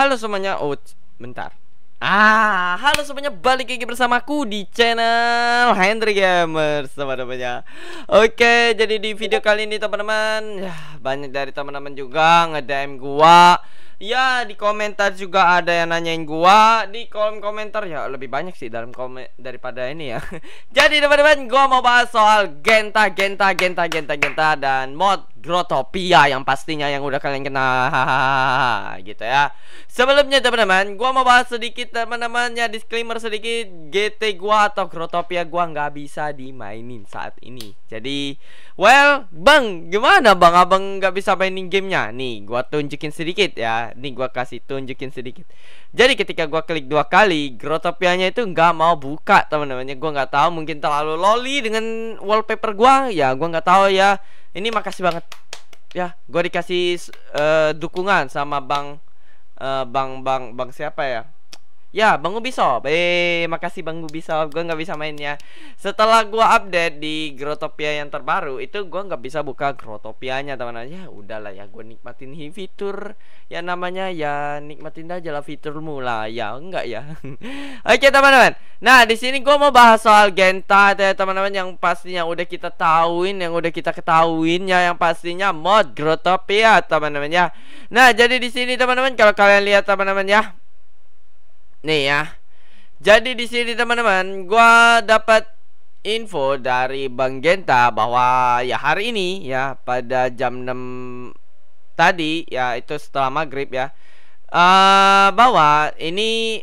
Halo semuanya, oh bentar. Ah, halo semuanya balik lagi bersamaku di channel Hendry Gamers teman-temannya. Oke, jadi di video kali ini teman-teman, ya, banyak dari teman-teman juga ngedm gua Ya di komentar juga ada yang nanyain gua di kolom komentar ya lebih banyak sih dalam komen daripada ini ya. Jadi teman-teman gua mau bahas soal Genta Genta Genta Genta Genta dan mod Grotopia yang pastinya yang udah kalian kenal gitu ya. Sebelumnya teman-teman gua mau bahas sedikit teman-teman ya disclaimer sedikit GT gua atau Grotopia gua nggak bisa dimainin saat ini. Jadi well bang gimana bang abang nggak bisa mainin gamenya nih gua tunjukin sedikit ya ini nih gua kasih tunjukin sedikit jadi ketika gua klik dua kali Grotopianya itu nggak mau buka teman-temannya gua nggak tahu mungkin terlalu loli dengan wallpaper gua ya gua nggak tahu ya ini makasih banget ya gua dikasih uh, dukungan sama bang uh, bang bang bang siapa ya Ya, Bang Ubisoft. Eh, makasih Bang Ubisoft. Gue nggak bisa mainnya. Setelah gua update di Grotopia yang terbaru, itu gua nggak bisa buka Grotopianya, teman-teman. Ya, udahlah ya. Gue nikmatin hi fitur Ya namanya ya nikmatin aja lah fitur mula Ya, enggak ya. Oke, teman-teman. Nah, di sini gua mau bahas soal Genta, ya teman-teman. Yang pastinya udah kita tahuin, yang udah kita ketahuin ya, yang pastinya mod Grotopia, teman-teman ya. Nah, jadi di sini teman-teman, kalau kalian lihat teman-teman ya nih ya. Jadi di sini teman-teman, gua dapat info dari Bang Genta bahwa ya hari ini ya pada jam 6 tadi ya itu setelah maghrib ya uh, bahwa ini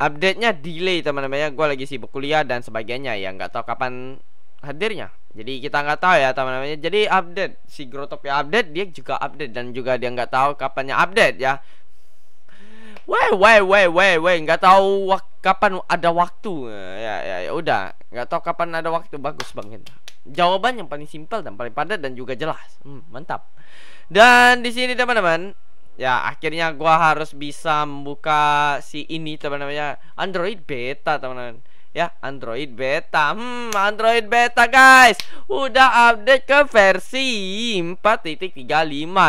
update-nya delay teman-teman ya gue lagi sibuk kuliah dan sebagainya ya nggak tahu kapan hadirnya jadi kita nggak tahu ya teman-teman ya. jadi update si Grotop ya update dia juga update dan juga dia nggak tahu kapannya update ya Wae wae wae wae wae nggak tahu wak kapan ada waktu ya ya ya udah nggak tahu kapan ada waktu bagus banget gitu. jawaban yang paling simpel dan paling padat dan juga jelas hmm, mantap dan di sini teman-teman ya akhirnya gua harus bisa membuka si ini teman-teman ya Android beta teman-teman ya Android beta. Hmm, Android beta guys. Udah update ke versi 4.35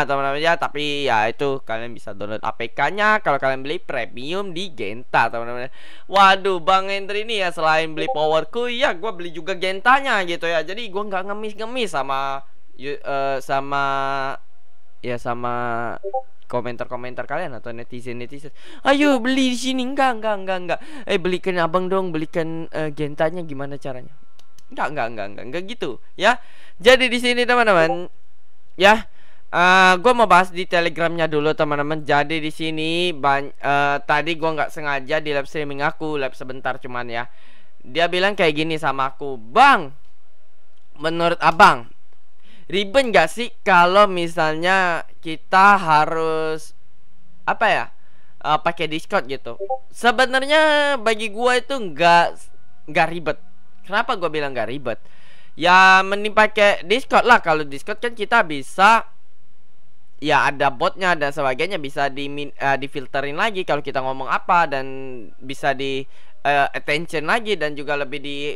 teman-teman ya. Tapi ya itu kalian bisa download APK-nya kalau kalian beli premium di Genta teman-teman. Ya. Waduh, Bang Hendri ini ya selain beli powerku ya gua beli juga Gentanya gitu ya. Jadi gua nggak ngemis-ngemis sama uh, sama ya sama komentar-komentar kalian atau netizen-netizen. Ayo beli di sini. Enggak, enggak, enggak, enggak. Eh belikan Abang dong, belikan uh, gentanya gimana caranya? Enggak, enggak, enggak, enggak, enggak gitu, ya. Jadi di sini teman-teman ya uh, eh, gue mau bahas di telegramnya dulu teman-teman jadi di sini uh, tadi gue nggak sengaja di live streaming aku live sebentar cuman ya dia bilang kayak gini sama aku bang menurut abang ribet gak sih kalau misalnya kita harus apa ya uh, pakai Discord gitu sebenarnya bagi gue itu nggak nggak ribet kenapa gue bilang nggak ribet ya mending pakai Discord lah kalau Discord kan kita bisa ya ada botnya dan sebagainya bisa di uh, eh, difilterin lagi kalau kita ngomong apa dan bisa di uh, attention lagi dan juga lebih di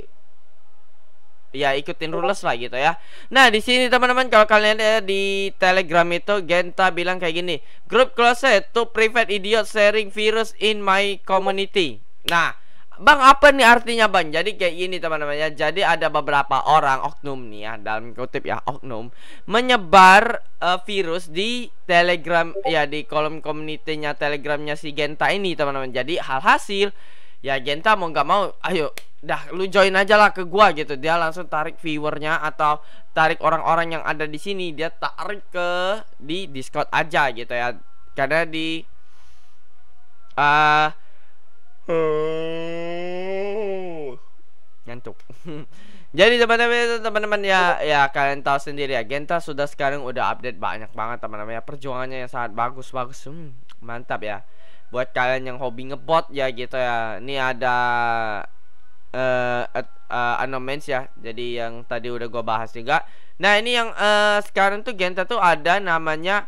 ya ikutin rules lah gitu ya. Nah, di sini teman-teman kalau kalian ada ya, di Telegram itu Genta bilang kayak gini, "Group closet to private idiot sharing virus in my community." Nah, Bang apa nih artinya bang? Jadi kayak gini teman-teman ya Jadi ada beberapa orang oknum nih ya Dalam kutip ya oknum Menyebar uh, virus di telegram Ya di kolom komunitinya telegramnya si Genta ini teman-teman Jadi hal hasil ya Genta mau nggak mau ayo dah lu join aja lah ke gua gitu dia langsung tarik viewernya atau tarik orang-orang yang ada di sini dia tarik ke di Discord aja gitu ya karena di uh, ngantuk jadi teman-teman teman-teman ya ya kalian tahu sendiri ya Genta sudah sekarang udah update banyak banget teman-teman ya perjuangannya yang sangat bagus bagus hmm, mantap ya buat kalian yang hobi ngebot ya gitu ya ini ada uh, uh, uh, ya jadi yang tadi udah gua bahas juga nah ini yang uh, sekarang tuh Genta tuh ada namanya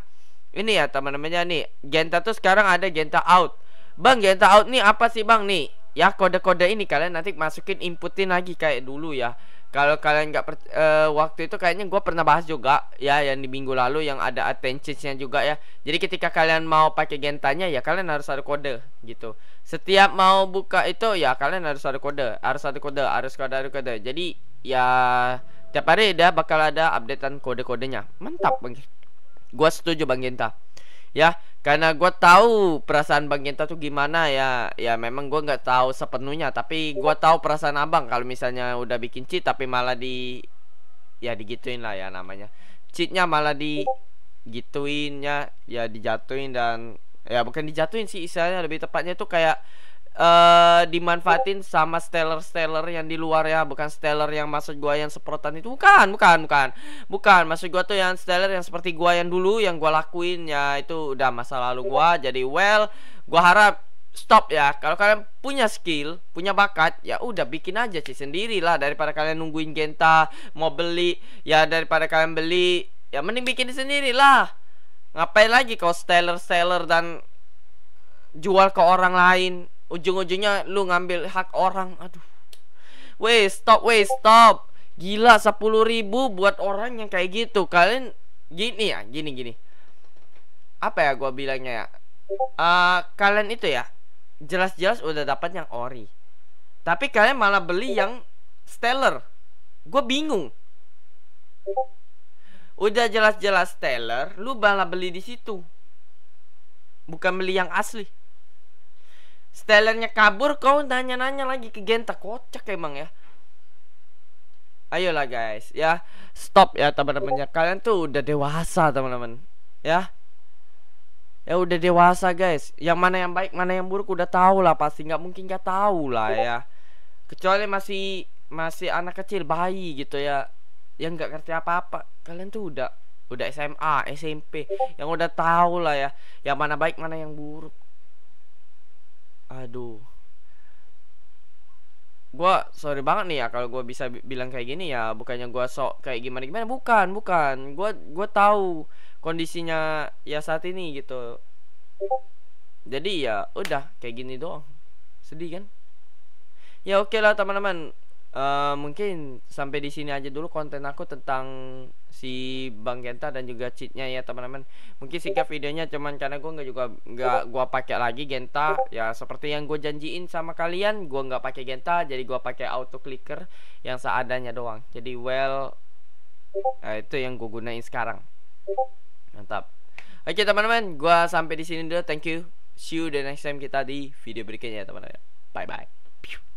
ini ya teman-temannya nih Genta tuh sekarang ada Genta out Bang Genta out nih apa sih bang nih ya kode-kode ini kalian nanti masukin inputin lagi kayak dulu ya kalau kalian nggak uh, waktu itu kayaknya gue pernah bahas juga ya yang di minggu lalu yang ada attentionnya juga ya jadi ketika kalian mau pakai gentanya ya kalian harus ada kode gitu setiap mau buka itu ya kalian harus ada kode harus ada kode harus kode ada kode jadi ya tiap hari ya bakal ada updatean kode-kodenya mantap bang gue setuju bang Genta ya karena gue tahu perasaan bang Genta tuh gimana ya ya memang gue nggak tahu sepenuhnya tapi gue tahu perasaan abang kalau misalnya udah bikin cheat tapi malah di ya digituin lah ya namanya cheatnya malah digituin ya ya dijatuhin dan ya bukan dijatuhin sih istilahnya lebih tepatnya tuh kayak uh, dimanfaatin sama steller-steller yang di luar ya, bukan steller yang maksud gua yang seprotan itu bukan, bukan, bukan. Bukan, maksud gua tuh yang steller yang seperti gua yang dulu yang gua lakuin ya itu udah masa lalu gua. Jadi well, gua harap stop ya. Kalau kalian punya skill, punya bakat, ya udah bikin aja sih sendiri lah daripada kalian nungguin Genta mau beli ya daripada kalian beli ya mending bikin sendiri lah Ngapain lagi kau steller-steller dan jual ke orang lain ujung-ujungnya lu ngambil hak orang aduh weh stop weh stop gila sepuluh ribu buat orang yang kayak gitu kalian gini ya gini gini apa ya gua bilangnya ya uh, kalian itu ya jelas-jelas udah dapat yang ori tapi kalian malah beli yang stellar gue bingung udah jelas-jelas stellar lu malah beli di situ bukan beli yang asli Stellernya kabur kau nanya-nanya lagi ke Genta kocak emang ya Ayo lah guys ya stop ya teman-teman ya kalian tuh udah dewasa teman-teman ya ya udah dewasa guys yang mana yang baik mana yang buruk udah tahu lah pasti nggak mungkin nggak tahu lah ya kecuali masih masih anak kecil bayi gitu ya yang nggak ngerti apa-apa kalian tuh udah udah SMA SMP yang udah tahu lah ya yang mana baik mana yang buruk aduh gue sorry banget nih ya kalau gue bisa bilang kayak gini ya bukannya gue sok kayak gimana gimana bukan bukan gue gue tahu kondisinya ya saat ini gitu jadi ya udah kayak gini doang sedih kan ya oke okay lah teman-teman uh, mungkin sampai di sini aja dulu konten aku tentang si Bang Genta dan juga cheatnya ya teman-teman mungkin singkat videonya cuman karena gue nggak juga nggak gua pakai lagi Genta ya seperti yang gue janjiin sama kalian gue nggak pakai Genta jadi gue pakai auto clicker yang seadanya doang jadi well nah, itu yang gue gunain sekarang mantap oke teman-teman gue sampai di sini dulu thank you see you the next time kita di video berikutnya ya teman-teman bye bye